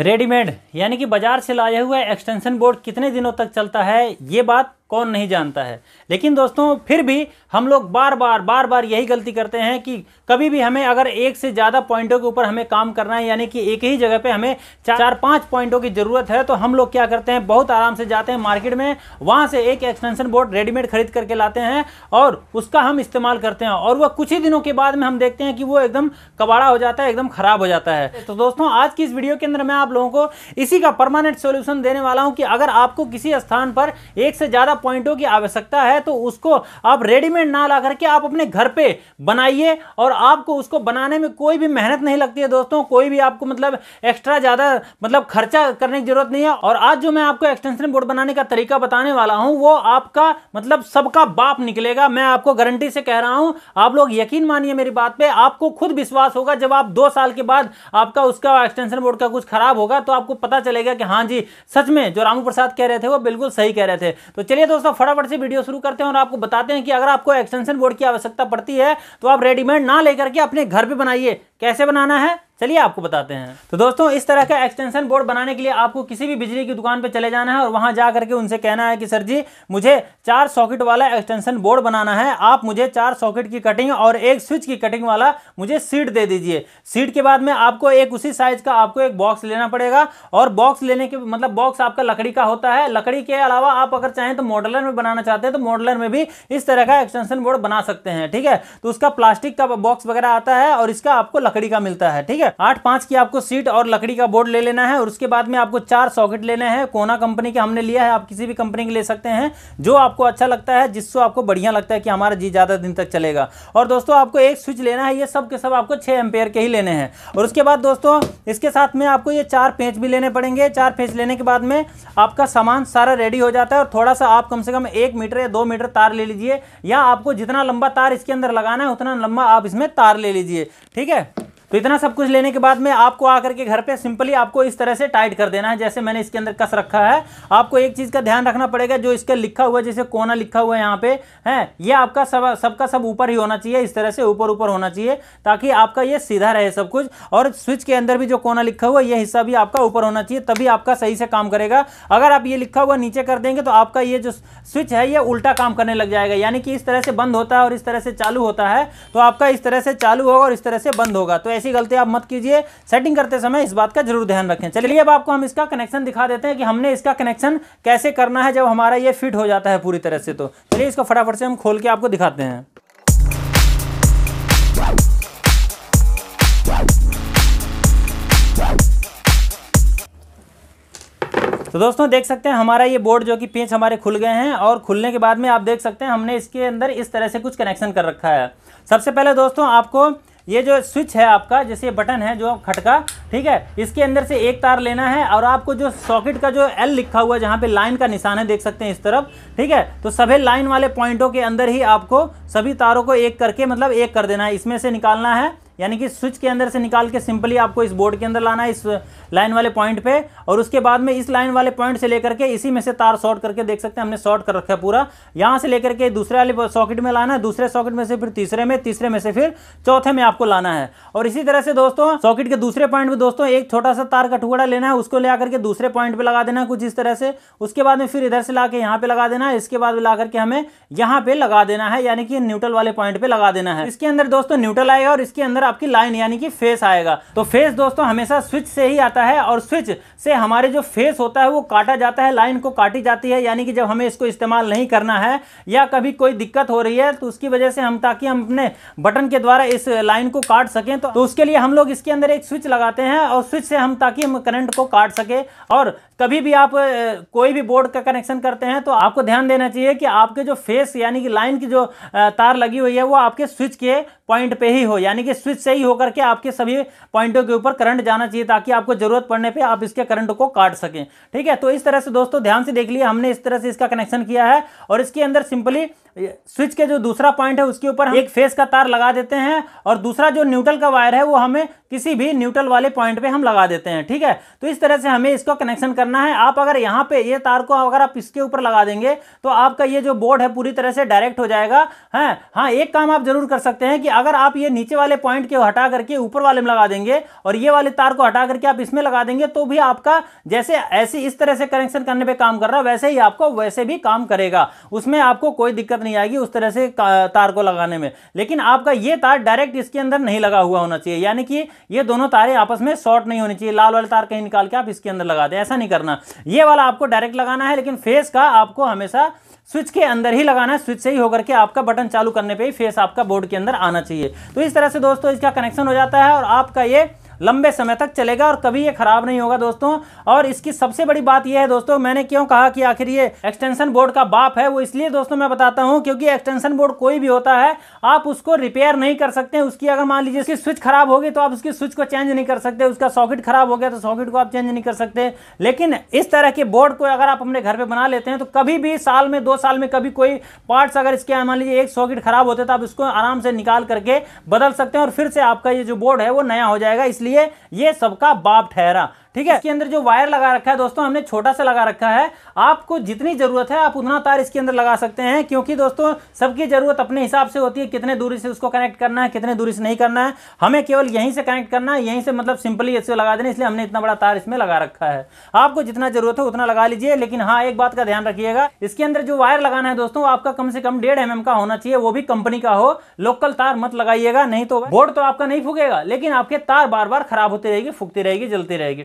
readymade यानी कि बाज़ार से लाया हुआ एक्सटेंशन बोर्ड कितने दिनों तक चलता है ये बात कौन नहीं जानता है लेकिन दोस्तों फिर भी हम लोग बार बार बार बार यही गलती करते हैं कि कभी भी हमें अगर एक से ज़्यादा पॉइंटों के ऊपर हमें काम करना है यानी कि एक ही जगह पे हमें चार पांच पॉइंटों की ज़रूरत है तो हम लोग क्या करते हैं बहुत आराम से जाते हैं मार्केट में वहाँ से एक एक्सटेंशन बोर्ड रेडीमेड खरीद करके लाते हैं और उसका हम इस्तेमाल करते हैं और वह कुछ ही दिनों के बाद में हम देखते हैं कि वो एकदम कबाड़ा हो जाता है एकदम ख़राब हो जाता है तो दोस्तों आज की इस वीडियो के अंदर मैं आप लोगों को इसी का परमानेंट सोल्यूशन देने वाला हूँ कि अगर आपको किसी स्थान पर एक से ज़्यादा पॉइंटों की आवश्यकता है तो उसको आप रेडीमेड ना ला करके आप अपने घर पे बनाइए और आपको उसको बनाने में कोई भी मेहनत नहीं लगती है दोस्तों कोई भी आपको मतलब एक्स्ट्रा ज़्यादा मतलब खर्चा करने की जरूरत नहीं है और आज जो मैं आपको एक्सटेंशन बोर्ड बनाने का तरीका बताने वाला हूँ वो आपका मतलब सबका बाप निकलेगा मैं आपको गारंटी से कह रहा हूँ आप लोग यकीन मानिए मेरी बात पर आपको खुद विश्वास होगा जब आप दो साल के बाद आपका उसका एक्सटेंशन बोर्ड का कुछ खराब होगा तो आपको पता चलेगा कि हाँ जी सच में जो रामू प्रसाद कह रहे थे वो बिल्कुल सही कह रहे थे तो चलिए दोस्तों फटाफट से वीडियो शुरू करते हैं और आपको बताते हैं कि अगर आपको एक्सटेंशन बोर्ड की आवश्यकता पड़ती है तो आप रेडीमेड ना लेकर के अपने घर पर बनाइए कैसे बनाना है चलिए आपको बताते हैं तो दोस्तों इस तरह का एक्सटेंशन बोर्ड बनाने के लिए आपको किसी भी बिजली की दुकान पर चले जाना है और वहां जा करके उनसे कहना है कि सर जी मुझे चार सॉकेट वाला एक्सटेंशन बोर्ड बनाना है आप मुझे चार सॉकेट की कटिंग और एक स्विच की कटिंग वाला मुझे सीट दे दीजिए सीट के बाद में आपको एक उसी साइज का आपको एक बॉक्स लेना पड़ेगा और बॉक्स लेने के मतलब बॉक्स आपका लकड़ी का होता है लकड़ी के अलावा आप अगर चाहें तो मॉडलर में बनाना चाहते हैं तो मॉडलर में भी इस तरह का एक्सटेंशन बोर्ड बना सकते हैं ठीक है तो उसका प्लास्टिक का बॉक्स वगैरह आता है और इसका आपको लकड़ी का मिलता है ठीक है आठ पांच की आपको सीट और लकड़ी का बोर्ड ले लेना है और उसके बाद में आपको चार सॉकेट लेने हैं कोना कंपनी के हमने लिया है आप किसी भी कंपनी के ले सकते हैं जो आपको अच्छा लगता है जिससे आपको बढ़िया लगता है कि हमारा जी ज़्यादा दिन तक चलेगा और दोस्तों आपको एक स्विच लेना है ये सब के सब आपको छः एम्पेयर के ही लेने हैं और उसके बाद दोस्तों इसके साथ में आपको ये चार पेंच भी लेने पड़ेंगे चार पेंच लेने के बाद में आपका सामान सारा रेडी हो जाता है और थोड़ा सा आप कम से कम एक मीटर या दो मीटर तार ले लीजिए या आपको जितना लंबा तार इसके अंदर लगाना है उतना लंबा आप इसमें तार ले लीजिए ठीक है तो इतना सब कुछ लेने के बाद में आपको आकर के घर पे सिंपली आपको इस तरह से टाइट कर देना है जैसे मैंने इसके अंदर कस रखा है आपको एक चीज़ का ध्यान रखना पड़ेगा जो इसका लिखा हुआ जैसे कोना लिखा हुआ है यहाँ पे है ये आपका सब सबका सब ऊपर ही होना चाहिए इस तरह से ऊपर ऊपर होना चाहिए ताकि आपका ये सीधा रहे सब कुछ और स्विच के अंदर भी जो कोना लिखा हुआ यह हिस्सा भी आपका ऊपर होना चाहिए तभी आपका सही से काम करेगा अगर आप ये लिखा हुआ नीचे कर देंगे तो आपका ये जो स्विच है ये उल्टा काम करने लग जाएगा यानी कि इस तरह से बंद होता है और इस तरह से चालू होता है तो आपका इस तरह से चालू होगा और इस तरह से बंद होगा तो ऐसी गलती आप मत कीजिए सेटिंग करते समय इस बात का जरूर ध्यान रखें चलिए अब आपको हम इसका कनेक्शन दिखा देते हैं कि हमने इसका कनेक्शन कैसे करना है जब हमारा ये फिट हो जाता है पूरी तरह से तो चलिए इसको फटाफट से हम खोल के आपको दिखाते हैं तो दोस्तों देख सकते हैं हमारा ये बोर्ड जो कि पेंच हमारे खुल गए हैं और खुलने के बाद में आप देख सकते हैं हमने इसके अंदर इस तरह से कुछ कनेक्शन कर रखा है सबसे पहले दोस्तों आपको ये जो स्विच है आपका जैसे बटन है जो खटका ठीक है इसके अंदर से एक तार लेना है और आपको जो सॉकेट का जो एल लिखा हुआ है जहाँ पे लाइन का निशान है देख सकते हैं इस तरफ ठीक है तो सभी लाइन वाले पॉइंटों के अंदर ही आपको सभी तारों को एक करके मतलब एक कर देना है इसमें से निकालना है यानी कि स्विच के अंदर से निकाल के सिंपली आपको इस बोर्ड के अंदर लाना है इस लाइन वाले पॉइंट पे और उसके बाद में इस लाइन वाले पॉइंट से लेकर के इसी में से तार शॉर्ट करके देख सकते हैं हमने शॉर्ट कर रखा है पूरा यहाँ से लेकर के दूसरे वाले सॉकेट में लाना है दूसरे सॉकेट में से फिर तीसरे में तीसरे में से फिर चौथे में आपको लाना है और इसी तरह से दोस्तों सॉकेट के दूसरे पॉइंट में दोस्तों एक छोटा सा तार का टुकड़ा लेना है उसको ले आकर के दूसरे पॉइंट पर लगा देना है कुछ इस तरह से उसके बाद में फिर इधर से ला के यहाँ पे लगा देना है इसके बाद ला करके हमें यहाँ पे लगा देना है यानी कि न्यूट्रल वाले पॉइंट पे लगा देना है इसके अंदर दोस्तों न्यूट्रल आएगा और इसके अंदर अंदर आपकी लाइन यानी कि फेस आएगा तो फेस दोस्तों हमेशा स्विच से ही आता है और स्विच से हमारे जो फेस होता है वो काटा जाता है लाइन को काटी जाती है यानी कि जब हमें इसको इस्तेमाल नहीं करना है या कभी कोई दिक्कत हो रही है तो उसकी वजह से हम ताकि हम अपने बटन के द्वारा इस लाइन को काट सकें तो, तो उसके लिए हम लोग इसके अंदर एक स्विच लगाते हैं और स्विच से हम ताकि हम करंट को काट सके और कभी भी आप कोई भी बोर्ड का कनेक्शन करते हैं तो आपको ध्यान देना चाहिए कि आपके जो फेस यानी कि लाइन की जो तार लगी हुई है वो आपके स्विच के पॉइंट पे ही हो यानी कि स्विच स्विच सही होकर के आपके सभी पॉइंटों के ऊपर करंट जाना चाहिए ताकि आपको जरूरत पड़ने पर आप इसके करंट को काट सकें ठीक है तो इस तरह से दोस्तों ध्यान से देख लिया हमने इस तरह से इसका कनेक्शन किया है और इसके अंदर सिंपली स्विच के जो दूसरा पॉइंट है उसके ऊपर हम एक फेस का तार लगा देते हैं और दूसरा जो न्यूट्रल का वायर है वो हमें किसी भी न्यूट्रल वाले पॉइंट पे हम लगा देते हैं ठीक है तो इस तरह से हमें इसको कनेक्शन करना है आप अगर यहाँ पे ये तार को अगर आप इसके ऊपर लगा देंगे तो आपका ये जो बोर्ड है पूरी तरह से डायरेक्ट हो जाएगा है हाँ, हाँ एक काम आप जरूर कर सकते हैं कि अगर आप ये नीचे वाले पॉइंट के हटा करके ऊपर वाले में लगा देंगे और ये वाले तार को हटा करके आप इसमें लगा देंगे तो भी आपका जैसे ऐसे इस तरह से कनेक्शन करने पर काम कर रहा वैसे ही आपको वैसे भी काम करेगा उसमें आपको कोई दिक्कत दिक्कत नहीं आएगी उस तरह से तार को लगाने में लेकिन आपका ये तार डायरेक्ट इसके अंदर नहीं लगा हुआ होना चाहिए यानी कि ये दोनों तारे आपस में शॉर्ट नहीं होनी चाहिए लाल वाले तार कहीं निकाल के आप इसके अंदर लगा दें ऐसा नहीं करना ये वाला आपको डायरेक्ट लगाना है लेकिन फेस का आपको हमेशा स्विच के अंदर ही लगाना है स्विच से ही होकर के आपका बटन चालू करने पे ही फेस आपका बोर्ड के अंदर आना चाहिए तो इस तरह से दोस्तों इसका कनेक्शन हो जाता है और आपका ये लंबे समय तक चलेगा और कभी ये खराब नहीं होगा दोस्तों और इसकी सबसे बड़ी बात यह है दोस्तों मैंने क्यों कहा कि आखिर ये एक्सटेंशन बोर्ड का बाप है वो इसलिए दोस्तों मैं बताता हूँ क्योंकि एक्सटेंशन बोर्ड कोई भी होता है आप उसको रिपेयर नहीं कर सकते उसकी अगर मान लीजिए उसकी स्विच खराब होगी तो आप उसकी स्विच को चेंज नहीं कर सकते उसका सॉकेट खराब हो गया तो सॉकेट को आप चेंज नहीं कर सकते लेकिन इस तरह के बोर्ड को अगर आप अपने घर पर बना लेते हैं तो कभी भी साल में दो साल में कभी कोई पार्ट्स अगर इसके मान लीजिए एक सॉकेट खराब होते तो आप इसको आराम से निकाल करके बदल सकते हैं और फिर से आपका ये जो बोर्ड है वो नया हो जाएगा इसलिए लिए ये सबका बाप ठहरा ठीक है इसके अंदर जो वायर लगा रखा है दोस्तों हमने छोटा सा लगा रखा है आपको जितनी ज़रूरत है आप उतना तार इसके अंदर लगा सकते हैं क्योंकि दोस्तों सबकी ज़रूरत अपने हिसाब से होती है कितने दूरी से उसको कनेक्ट करना है कितने दूरी से नहीं करना है हमें केवल यहीं से कनेक्ट करना है यहीं से मतलब सिंपली इसको लगा देना इसलिए हमने इतना बड़ा तार इसमें लगा रखा है आपको जितना ज़रूरत है उतना लगा लीजिए लेकिन हाँ एक बात का ध्यान रखिएगा इसके अंदर जो वायर लगाना है दोस्तों आपका कम से कम डेढ़ एम mm का होना चाहिए वो भी कंपनी का हो लोकल तार मत लगाइएगा नहीं तो बोर्ड तो आपका नहीं फूकेगा लेकिन आपके तार बार बार खराब होती रहेगी फूकती रहेगी जलती रहेगी